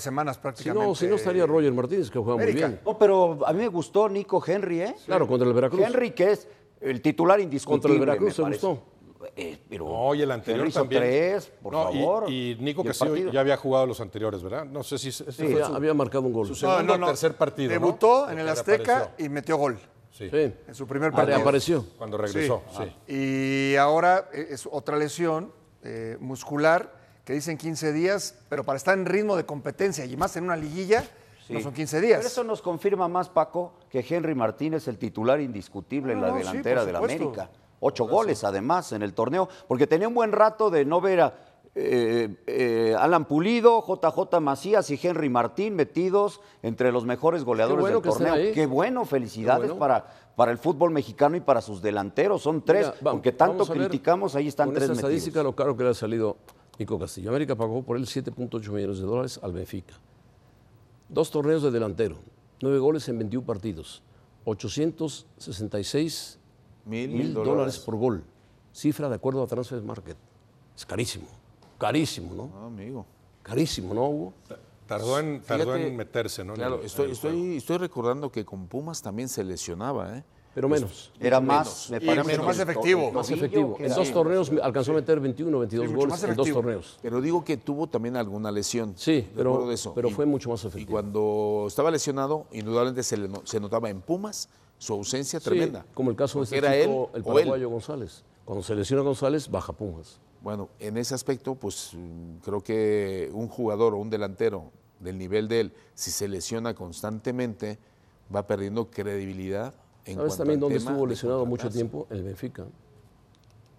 semanas prácticamente. Si no, si no estaría Roger Martínez, que juega muy bien. No, pero a mí me gustó Nico Henry, ¿eh? Claro, contra el Veracruz. Henry, que es el titular indiscutible. Contra el Veracruz se gustó. Eh, pero no, y el anterior por favor. Y, Nico que sí, ya había jugado los anteriores, ¿verdad? No sé si... había marcado un gol. Su no, tercer partido, Debutó en el Azteca y metió gol. Sí. En su primer partido. apareció Cuando regresó, ah. Y ahora es otra lesión eh, muscular que dicen 15 días, pero para estar en ritmo de competencia y más en una liguilla, no son 15 días. Pero eso nos confirma más, Paco, que Henry Martín es el titular indiscutible en la delantera de la América. Ocho ah, goles, además, en el torneo, porque tenía un buen rato de no ver a eh, eh, Alan Pulido, JJ Macías y Henry Martín metidos entre los mejores goleadores del torneo. Qué bueno, felicidades Para, para el fútbol mexicano y para sus delanteros. Son tres, porque tanto criticamos, ahí están tres metidos. lo caro que le ha salido Nico Castillo. América pagó por él 7.8 millones de dólares al Benfica. Dos torneos de delantero, nueve goles en 21 partidos, 866 mil, dólares. por gol. Cifra de acuerdo a Transfer Market. Es carísimo, carísimo, ¿no? Ah, amigo. Carísimo, ¿no, Hugo? Tardó en, meterse, ¿no? Claro, estoy, estoy recordando que con Pumas también se lesionaba, ¿eh? pero menos. Era más, me más efectivo. Más efectivo. En dos torneos alcanzó a meter 21, 22 goles en dos torneos. Pero digo que tuvo también alguna lesión. Sí, pero, pero fue mucho más efectivo. Y cuando estaba lesionado, indudablemente se, se notaba en Pumas su ausencia tremenda. como el caso de este era el paraguayo González. Cuando se lesiona González, baja Pumas. Bueno, en ese aspecto, pues creo que un jugador o un delantero del nivel de él, si se lesiona constantemente, va perdiendo credibilidad ¿Sabes también dónde estuvo lesionado mucho tiempo? El Benfica.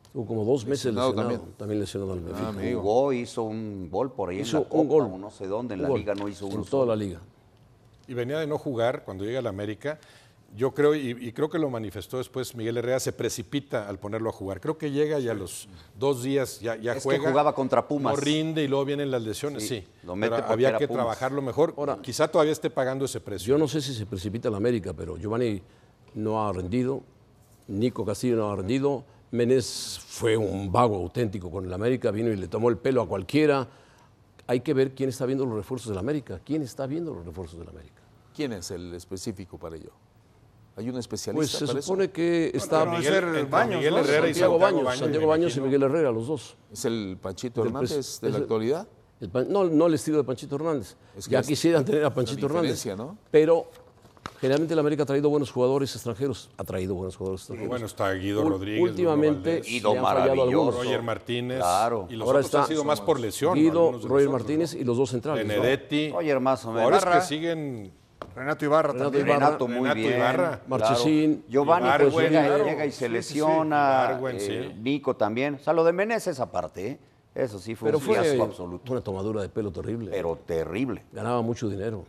Estuvo como dos meses lesionado. También. también. lesionado al ah, Benfica. jugó, hizo un gol por ahí hizo en la Copa, un gol. no sé dónde, en la Liga no hizo uno. En toda la Liga. Y venía de no jugar cuando llega a la América. Yo creo, y, creo que lo manifestó después Miguel Herrera, se precipita al ponerlo a jugar. Creo que llega y a los dos días ya, juega. Que jugaba contra Pumas. No rinde y luego vienen las lesiones, sí. había que trabajarlo mejor. Quizá todavía esté pagando ese precio. Yo no sé si se precipita la América, pero Giovanni no ha rendido, Nico Castillo no ha rendido, Menes fue un vago auténtico con el América, vino y le tomó el pelo a cualquiera. Hay que ver quién está viendo los refuerzos del América, quién está viendo los refuerzos del América. ¿Quién es el específico para ello? ¿Hay un especialista? Pues se supone que está Miguel, Herrera y Santiago, Baños, Baños y Miguel Herrera, los dos. ¿Es el Panchito Hernández de la actualidad? no, no el estilo de Panchito Hernández. ya quisieran tener a Panchito Hernández. Pero Generalmente la América ha traído buenos jugadores extranjeros. Ha traído buenos jugadores extranjeros. Bueno, está Guido Rodríguez. Últimamente Guido Maravilloso. Roger Martínez. Claro. Y los Ahora otros está, han sido más por lesión. Guido, Roger Martínez y los dos centrales. Benedetti. ¿no? Roger más o menos. Ahora que siguen... Renato Ibarra Renato también. Ibarra, Renato, Ibarra. Marchesín. Giovanni pues, llega, y se lesiona. Eh, Nico también. O sea, lo de Meneses esa parte, ¿eh? Eso sí fue un fiasco absoluto. Una tomadura de pelo terrible. Pero terrible. Ganaba mucho dinero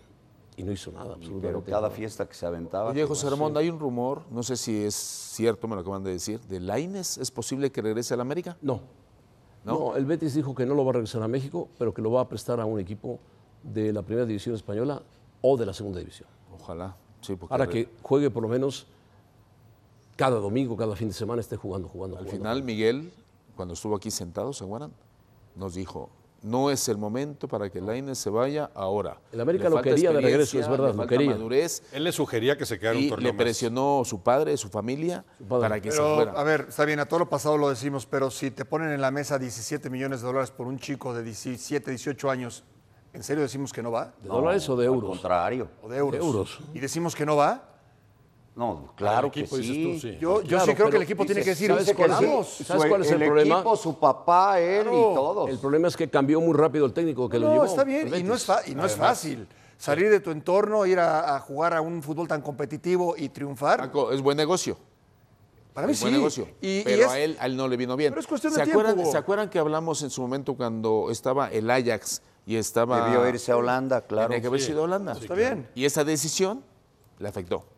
y no hizo nada, absolutamente. Pero cada fiesta que se aventaba. Oye, José Ramón, hay un rumor, no sé si es cierto, me lo acaban de decir, de Laines, ¿es posible que regrese a la América? No. no. el Betis dijo que no lo va a regresar a México, pero que lo va a prestar a un equipo de la primera división española o de la segunda división. Ojalá. Sí, que juegue por lo menos cada domingo, cada fin de semana esté jugando, jugando. Al final, Miguel, cuando estuvo aquí sentado, ¿se acuerdan? Nos dijo, no es el momento para que Lainez se vaya ahora. El América lo quería de regreso, es verdad, lo quería. Él le sugería que se quedara un torneo. Le presionó su padre, su familia, para que se fuera. A ver, está bien, a todo lo pasado lo decimos, pero si te ponen en la mesa 17 millones de dólares por un chico de 17, 18 años, ¿en serio decimos que no va? ¿De dólares o de euros? Al contrario. O de euros. de euros. ¿Y decimos que no va? No, claro que sí. Yo, sí creo que el equipo tiene que decir, ¿sabes cuál, es el, problema? equipo, su papá, él y todos. El problema es que cambió muy rápido el técnico que lo llevó. No, está bien, y no es, y no es fácil salir de tu entorno, ir a, jugar a un fútbol tan competitivo y triunfar. es buen negocio. Para mí es sí. Buen negocio. Y, pero a, él, no le vino bien. Pero es cuestión ¿Se de acuerdan, tiempo? ¿Se acuerdan que hablamos en su momento cuando estaba el Ajax y estaba. Debió irse a Holanda, claro. Tenía que haber sido a Holanda. Está bien. Y esa decisión le afectó.